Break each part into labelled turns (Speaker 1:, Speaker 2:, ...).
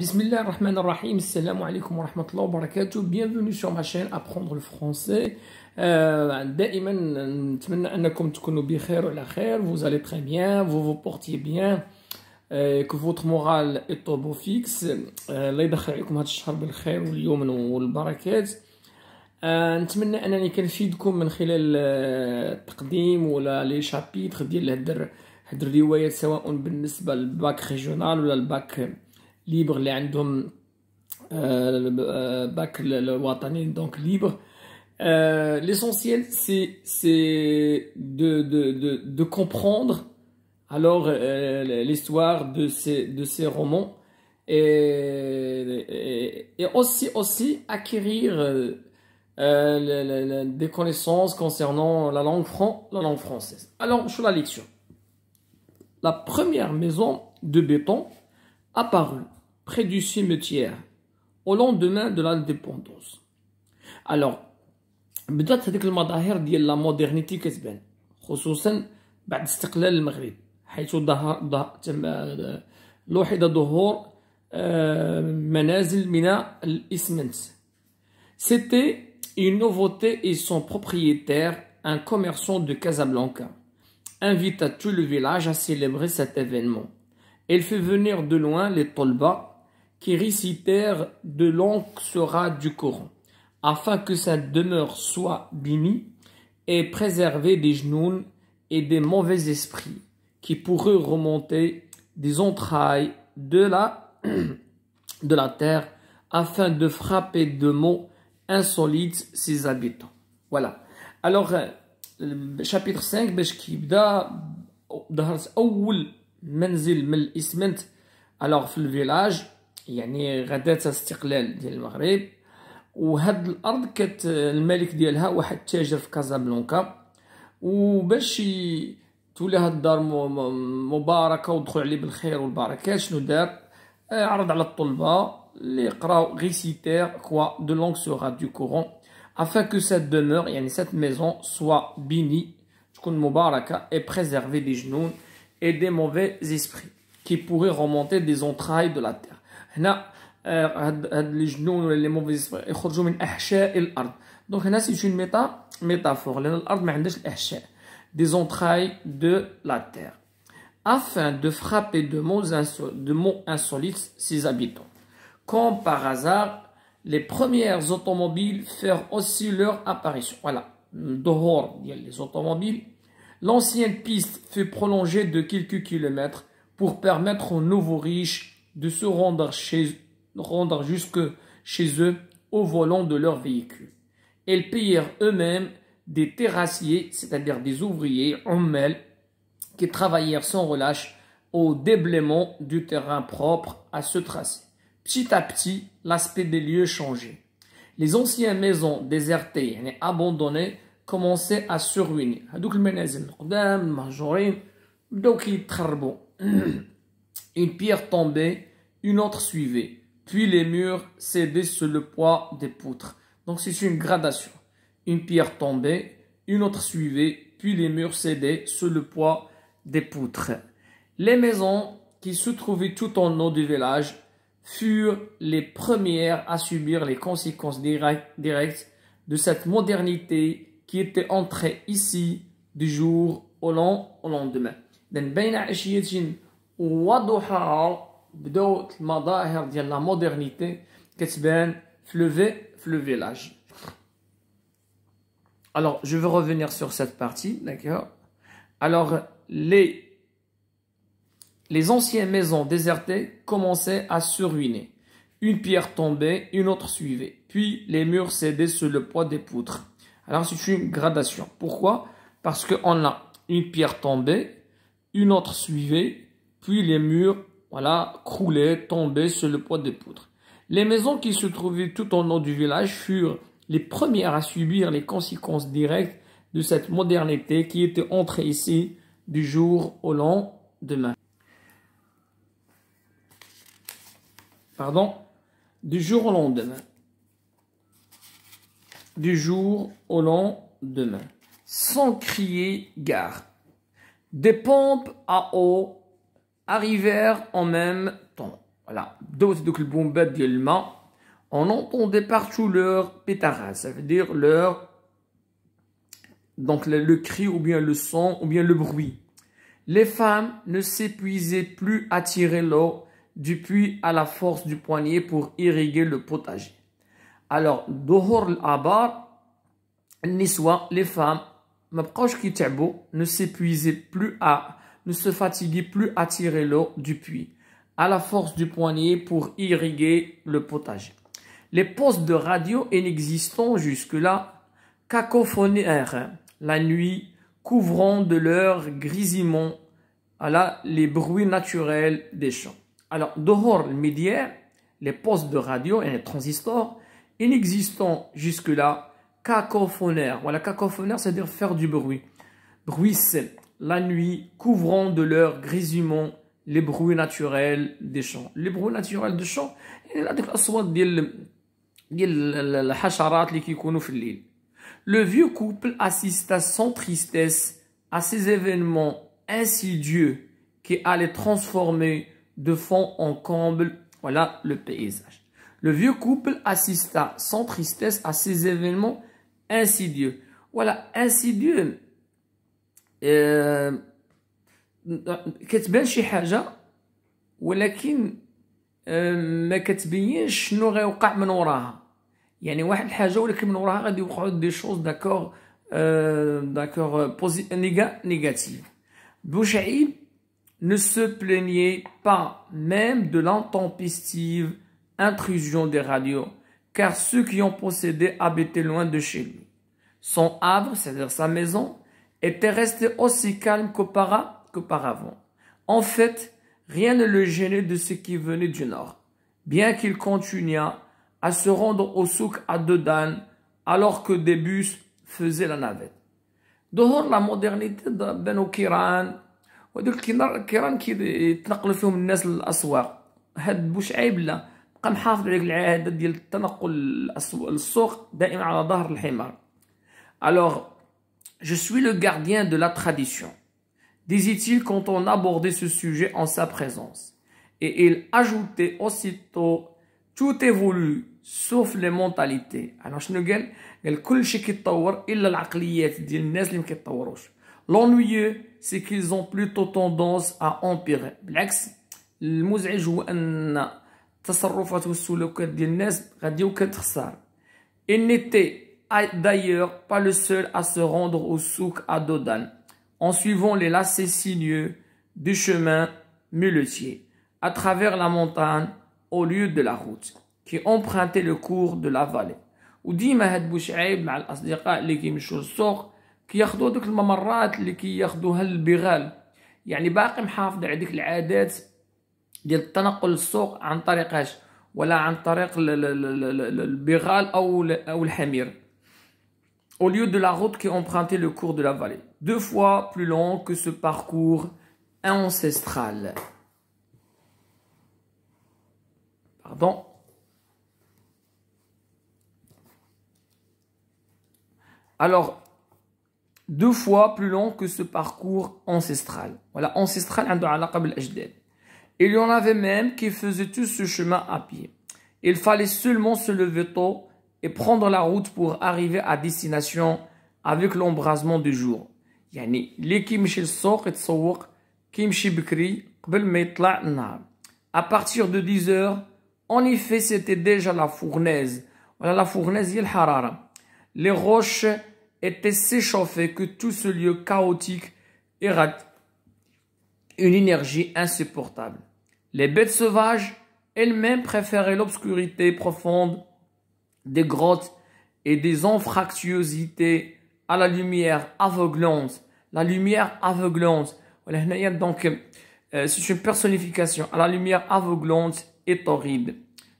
Speaker 1: بسم الله الرحمن الرحيم السلام عليكم ورحمة الله وبركاته بيانفوني سور ma chaîne أبخوندر الفرونسي دائما نتمنى انكم تكونوا بخير وعلى خير فو زالي تخي بيان فو فو بورتي بيان كو فوتر مورال est au فيكس الله يدخل عليكم هذا الشهر بالخير واليوم والبركات نتمنى انني كنفيدكم من خلال التقديم ولا لي شابيتر ديال هاد الروايات سواء بالنسبه للباك ريجيونال ولا الباك Libre, اللي euh, le euh, bac le دونك donc libre. Euh, l'essentiel, c'est de, comprendre alors l'histoire de ces, de ces romans et, et, aussi, aussi acquérir des connaissances concernant la langue, franc, la langue française. Alors, sur la lecture. La première maison de béton apparue près du cimetière, au lendemain de l'indépendance. Alors, بدات هذيك المظاهر ديال لا مودرنيتي كتبان خصوصا بعد استقلال المغرب حيث ظهر تم لوحظ ظهور منازل من الاسمنت C'était une nouveauté et son propriétaire, un commerçant de Casablanca, invita tout le village à célébrer cet événement. Il fait venir de loin les Tolba, qui récitèrent de longues sera du Coran, afin que sa demeure soit bénie et préservée des genoux et des mauvais esprits qui pourraient remonter des entrailles de la, de la terre afin de frapper de mots insolites ses habitants. Voilà. Alors, euh, chapitre 5, alors, le village, يعني غداتها استقلال ديال المغرب وهاد الارض كانت الملك ديالها واحد التاجر في كازابلانكا وباش تولي هاد الدار مباركه ودخل عليه بالخير والبركه شنو دار عرض على الطلبه اللي قراو ريسيتير كوا دو لونغ سورا دو كورون afin que cette demeure يعني cette maison soit bénie تكون مباركه et préservée des genoux et des mauvais esprits qui pourraient remonter des entrailles de la terre هنا هاد هاد لي جنون يخرجوا من احشاء الارض دونك هنا afin de frapper de mots, de insolites ses habitants. Quand, par hasard, les premières automobiles furent aussi leur apparition. Voilà, dehors, les automobiles. L'ancienne piste fut prolongée de quelques kilomètres pour permettre aux nouveaux riches de se rendre, jusque chez eux au volant de leur véhicule. Elles payèrent eux-mêmes des terrassiers, c'est-à-dire des ouvriers en mêle, qui travaillèrent sans relâche au déblaiement du terrain propre à ce tracé. Petit à petit, l'aspect des lieux changeait. Les anciennes maisons désertées et abandonnées commençaient à se ruiner. Donc, Une pierre tombait, une autre suivait, puis les murs cédaient sous le poids des poutres. Donc c'est une gradation. Une pierre tombait, une autre suivait, puis les murs cédaient sous le poids des poutres. Les maisons qui se trouvaient tout en haut du village furent les premières à subir les conséquences directes de cette modernité qui était entrée ici du jour au, au lendemain. المظاهر ديال لا كتبان في لو Alors, je veux revenir sur cette partie, d'accord Alors, les, les anciennes maisons désertées commençaient à se ruiner. Une pierre tombait, une autre suivait. Puis, les murs cédaient sous le poids des poutres. Alors, c'est une gradation. Pourquoi Parce qu'on a une pierre tombée, une autre suivait, puis les murs, voilà, croulaient, tombaient sur le poids des poutres. Les maisons qui se trouvaient tout au haut du village furent les premières à subir les conséquences directes de cette modernité qui était entrée ici du jour au lendemain. Pardon Du jour au lendemain. Du jour au lendemain. Sans crier gare. Des pompes à eau arrivèrent en même temps. Voilà. On entendait partout leur pétara, ça veut dire leur. Donc le, cri ou bien le son ou bien le bruit. Les femmes ne s'épuisaient plus à tirer l'eau du puits à la force du poignet pour irriguer le potager. Alors, Dohor les femmes, ne s'épuisaient plus à ne se fatiguait plus à tirer l'eau du puits, à la force du poignet pour irriguer le potager. Les postes de radio inexistants jusque-là cacophonèrent hein, la nuit, couvrant de leur grisiment à les bruits naturels des champs. Alors, dehors le médiaire, les postes de radio et les transistors inexistants jusque-là cacophonèrent. Voilà, cacophonèrent, c'est-à-dire faire du bruit, bruit la nuit, couvrant de leur grésillement les bruits naturels des champs. Les bruits naturels des champs, la qui le vieux couple assista sans tristesse à ces événements insidieux qui allaient transformer de fond en comble voilà le paysage. Le vieux couple assista sans tristesse à ces événements insidieux. Voilà, insidieux, euh, كتبان شي حاجه ولكن ما كتبينش شنو غيوقع من وراها يعني واحد الحاجه ولكن من وراها غادي يوقعوا دي شوز داكور داكور بوزي... نيجا نيجاتيف Bouchaïb ne se plaignait pas même de l'intempestive intrusion des radios, car ceux qui ont procédé habitaient loin de chez lui. Son havre, c'est-à-dire sa maison, était resté aussi calme qu'auparavant. En fait, rien ne le gênait de ce qui venait du nord, bien qu'il continuât à se rendre au souk à Dedan alors que des bus faisaient la navette. Dehors la modernité de ben ou de Kiran qui le film Nesl Aswar, had Bush Aibla, قام حافظ عليك العاده Aswar, التنقل السوق دائما على dahr الحمار Alors, je suis le gardien de la tradition, disait-il quand on abordait ce sujet en sa présence. Et il ajoutait aussitôt Tout évolue, sauf les mentalités. Alors, je ne sais pas L'ennuyeux, c'est qu'ils ont plutôt tendance à empirer. Blex, le mouzaïj ou anna, tassarrofatou sous le code d'il n'est, se que Il n'était d'ailleurs pas le seul à se rendre au souk à Dodan, en suivant les lacets sinueux du chemin muletier, à travers la montagne, au lieu de la route, qui empruntait le cours de la vallée. وديما هاد بوشعيب مع الاصدقاء اللي كيمشيو للسوق كياخذوا دوك الممرات اللي كياخذوها البغال يعني باقي محافظ على ديك العادات ديال التنقل للسوق عن طريق ولا عن طريق البغال او او الحمير au lieu de la route qui empruntait le cours de la vallée, deux fois plus long que ce parcours ancestral. Pardon. Alors, deux fois plus long que ce parcours ancestral. Voilà, ancestral, hein, il y en avait même qui faisaient tout ce chemin à pied. Il fallait seulement se lever tôt et prendre la route pour arriver à destination avec l'embrasement du jour. À partir de 10 heures, en effet, c'était déjà la fournaise. la fournaise de Les roches étaient s'échauffées que tout ce lieu chaotique érate une énergie insupportable. Les bêtes sauvages elles-mêmes préféraient l'obscurité profonde des grottes et des anfractuosités à la lumière aveuglante. La lumière aveuglante. Donc, euh, c'est une personnification à la lumière aveuglante et torride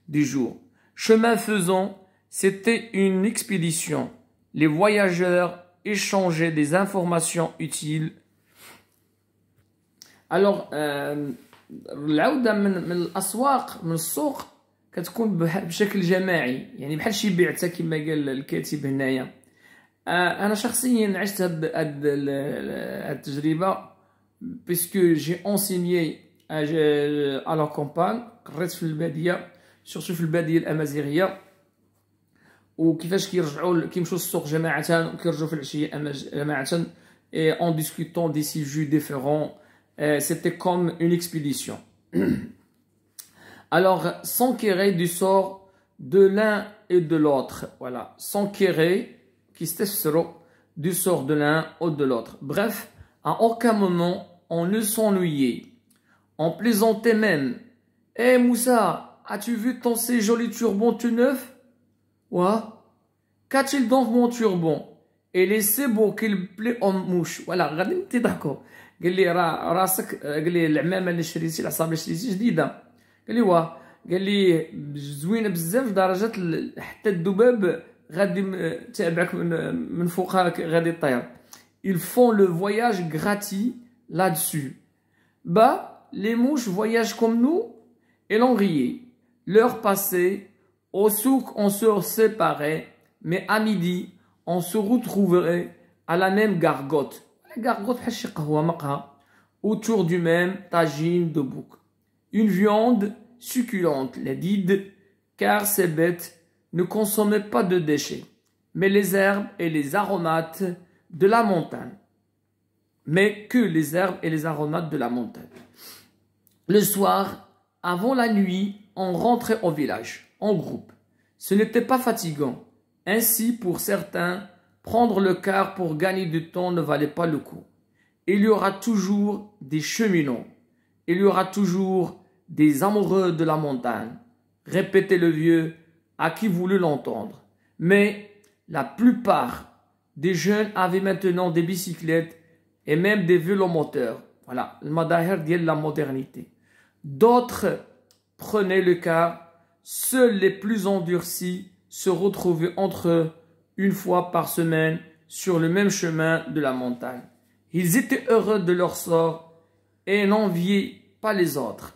Speaker 1: du jour. Chemin faisant, c'était une expédition. Les voyageurs échangeaient des informations utiles. Alors, العودة de me كتكون بشكل جماعي يعني بحال شي بيعته كما قال الكاتب هنايا آه، انا شخصيا عشت هاد هاد التجربه بيسكو جي اونسيني على آه، آه، لا كومبان قريت في الباديه سورتو في الباديه الامازيغيه وكيفاش كيرجعوا كيمشيو السوق جماعه وكيرجعوا في العشيه جماعه en discutant des sujets ديفيرون سيتي كوم اون اكسبيديسيون alors s'enquérer du sort de l'un et de l'autre. Voilà, s'enquérer, qui du sort de l'un ou de l'autre. Bref, à aucun moment on ne s'ennuyait. On plaisantait même. Hé eh, Moussa, as-tu vu ton ces joli turban tout neuf Ouais. Qu'a-t-il donc mon turban Et laissez beau qu'il plaît en mouche. Voilà, regardez, t'es d'accord. قال ce ils font le voyage gratuit là-dessus bah les mouches voyagent comme nous et l'on rié. l'heure passée au souk on se séparait mais à midi on se retrouverait à la même gargote la gargote autour du même tagine de bouc une viande succulente. Les dides, car ces bêtes ne consommaient pas de déchets, mais les herbes et les aromates de la montagne. Mais que les herbes et les aromates de la montagne. Le soir, avant la nuit, on rentrait au village, en groupe. Ce n'était pas fatigant. Ainsi, pour certains, prendre le quart pour gagner du temps ne valait pas le coup. Il y aura toujours des cheminons. Il y aura toujours des amoureux de la montagne, répétait le vieux à qui voulut l'entendre. Mais la plupart des jeunes avaient maintenant des bicyclettes et même des moteurs. Voilà, le Madaher dit la modernité. D'autres prenaient le cas. Seuls les plus endurcis se retrouvaient entre eux une fois par semaine sur le même chemin de la montagne. Ils étaient heureux de leur sort et n'enviaient pas les autres.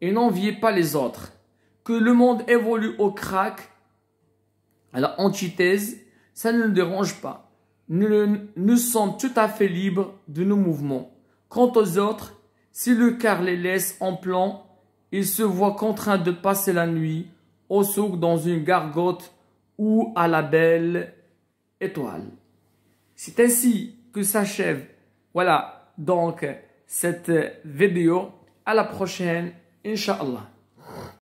Speaker 1: et n'enviez pas les autres. Que le monde évolue au crack, à la antithèse, ça ne nous dérange pas. Nous, nous sommes tout à fait libres de nos mouvements. Quant aux autres, si le car les laisse en plan, ils se voient contraints de passer la nuit au souk dans une gargote ou à la belle étoile. C'est ainsi que s'achève, voilà, donc, cette vidéo. À la prochaine. insha allah